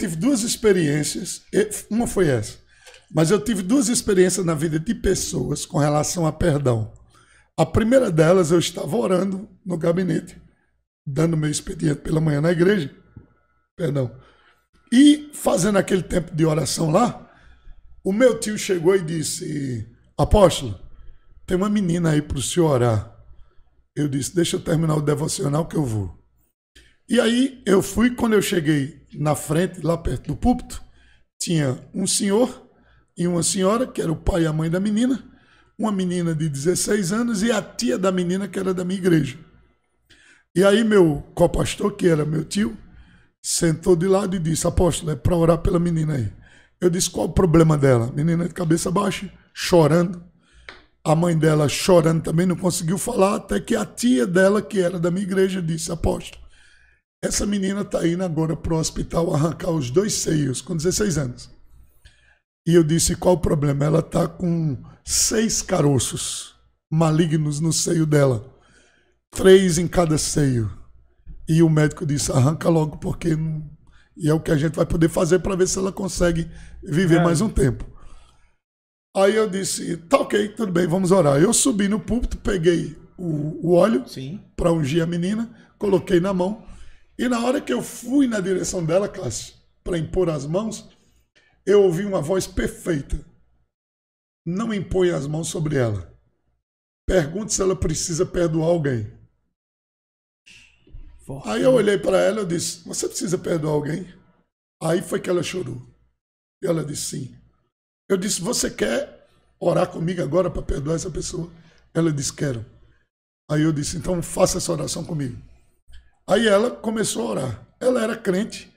tive duas experiências. Uma foi essa. Mas eu tive duas experiências na vida de pessoas com relação a perdão. A primeira delas, eu estava orando no gabinete, dando meu expediente pela manhã na igreja. Perdão. E fazendo aquele tempo de oração lá, o meu tio chegou e disse: Apóstolo, tem uma menina aí para o senhor orar. Eu disse: Deixa eu terminar o devocional que eu vou. E aí eu fui, quando eu cheguei na frente, lá perto do púlpito, tinha um senhor e uma senhora, que era o pai e a mãe da menina, uma menina de 16 anos e a tia da menina, que era da minha igreja. E aí meu copastor, que era meu tio, sentou de lado e disse, apóstolo, é para orar pela menina aí. Eu disse, qual o problema dela? Menina de cabeça baixa, chorando. A mãe dela chorando também, não conseguiu falar, até que a tia dela, que era da minha igreja, disse, apóstolo, essa menina está indo agora para o hospital arrancar os dois seios, com 16 anos. E eu disse: qual o problema? Ela está com seis caroços malignos no seio dela, três em cada seio. E o médico disse: arranca logo, porque não... E é o que a gente vai poder fazer para ver se ela consegue viver é. mais um tempo. Aí eu disse: tá ok, tudo bem, vamos orar. Eu subi no púlpito, peguei o, o óleo para ungir a menina, coloquei na mão e na hora que eu fui na direção dela, classe, para impor as mãos, eu ouvi uma voz perfeita. Não impõe as mãos sobre ela. Pergunte se ela precisa perdoar alguém. Aí né? eu olhei para ela e disse: Você precisa perdoar alguém? Aí foi que ela chorou. E ela disse: Sim. Eu disse: Você quer orar comigo agora para perdoar essa pessoa? Ela disse: Quero. Aí eu disse: Então faça essa oração comigo. Aí ela começou a orar. Ela era crente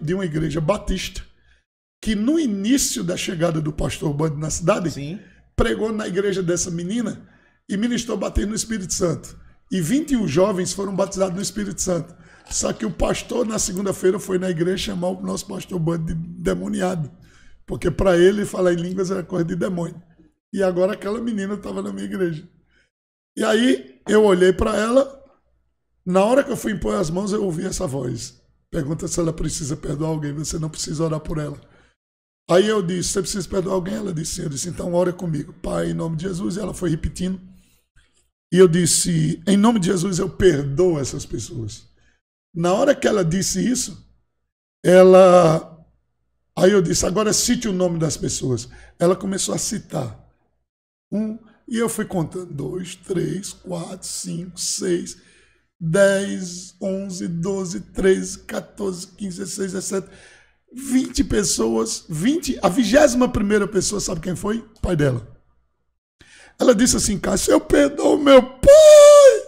de uma igreja batista, que no início da chegada do pastor Bando na cidade, Sim. pregou na igreja dessa menina e ministrou batismo no Espírito Santo. E 21 jovens foram batizados no Espírito Santo. Só que o pastor, na segunda-feira, foi na igreja chamar o nosso pastor Bando de demoniado. Porque para ele, falar em línguas era coisa de demônio. E agora aquela menina estava na minha igreja. E aí eu olhei para ela, na hora que eu fui impor as mãos, eu ouvi essa voz. Pergunta se ela precisa perdoar alguém. Você não precisa orar por ela. Aí eu disse, você precisa perdoar alguém? Ela disse, eu disse, então ora comigo. Pai, em nome de Jesus. E ela foi repetindo. E eu disse, em nome de Jesus, eu perdoo essas pessoas. Na hora que ela disse isso, ela... Aí eu disse, agora cite o nome das pessoas. Ela começou a citar. Um, e eu fui contando. Dois, três, quatro, cinco, seis... 10, 11, 12, 13, 14, 15, 16, 17, 20 pessoas, 20, a vigésima primeira pessoa, sabe quem foi? O pai dela. Ela disse assim, Cássio, eu perdoo meu pai.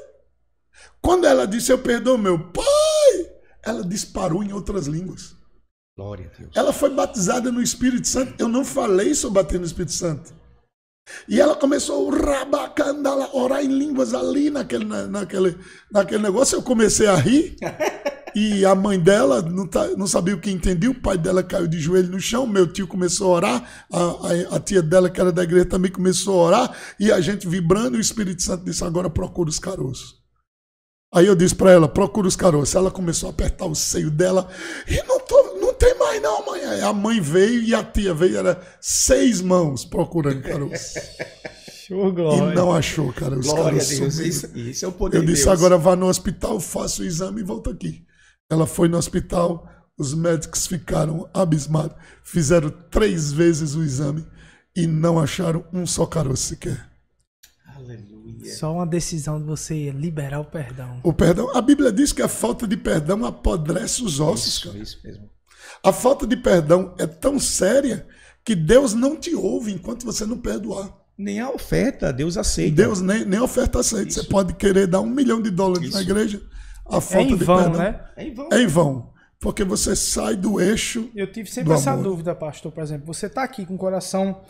Quando ela disse, eu perdoo meu pai, ela disparou em outras línguas. Glória a Deus. Ela foi batizada no Espírito Santo. Eu não falei sobre bater no Espírito Santo. E ela começou rabacandala, orar em línguas ali naquele, naquele, naquele negócio. Eu comecei a rir. E a mãe dela não, tá, não sabia o que entendia, o pai dela caiu de joelho no chão, meu tio começou a orar, a, a, a tia dela, que era da igreja, também começou a orar, e a gente vibrando, e o Espírito Santo disse: agora procura os caroços. Aí eu disse para ela, procura os caroços. Ela começou a apertar o seio dela. E não, tô, não tem mais não, mãe. Aí a mãe veio e a tia veio. Era seis mãos procurando caroços. Show, glória. E não achou, cara. Os glória a Deus, isso, isso, é o poder Eu disse, Deus. agora vá no hospital, faça o exame e volta aqui. Ela foi no hospital, os médicos ficaram abismados. Fizeram três vezes o exame e não acharam um só caroço sequer. Aleluia. Só uma decisão de você liberar o perdão. O perdão. A Bíblia diz que a falta de perdão apodrece os ossos, isso, cara. Isso mesmo. A falta de perdão é tão séria que Deus não te ouve enquanto você não perdoar. Nem a oferta, Deus aceita. Deus nem, nem a oferta aceita. Isso. Você pode querer dar um milhão de dólares isso. na igreja. A é falta é em vão, perdão. Né? É em vão. É em vão. Porque você sai do eixo. Eu tive sempre essa dúvida, pastor, por exemplo. Você está aqui com o coração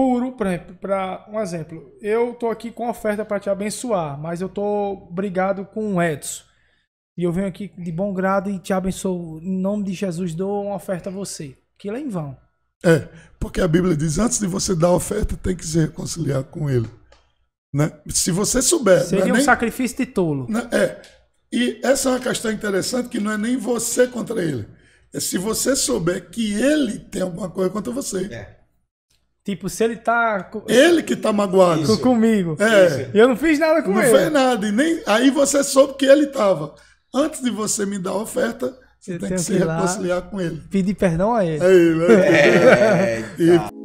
puro, para um exemplo, eu estou aqui com oferta para te abençoar, mas eu estou brigado com o Edson. E eu venho aqui de bom grado e te abençoo. Em nome de Jesus, dou uma oferta a você. Que é em vão. É, porque a Bíblia diz: antes de você dar a oferta, tem que se reconciliar com ele. Né? Se você souber. É Seria é um nem... sacrifício de tolo. Né? É. E essa é uma questão interessante que não é nem você contra ele. É se você souber que ele tem alguma coisa contra você. É. Tipo, se ele tá. Ele que tá magoado. Isso. Comigo. É. Eu não fiz nada com não ele. Não fez nada. E nem... Aí você soube que ele tava. Antes de você me dar a oferta, você eu tem que se reconciliar com ele. Pedir perdão a ele. É ele, é. é. é. E... Então.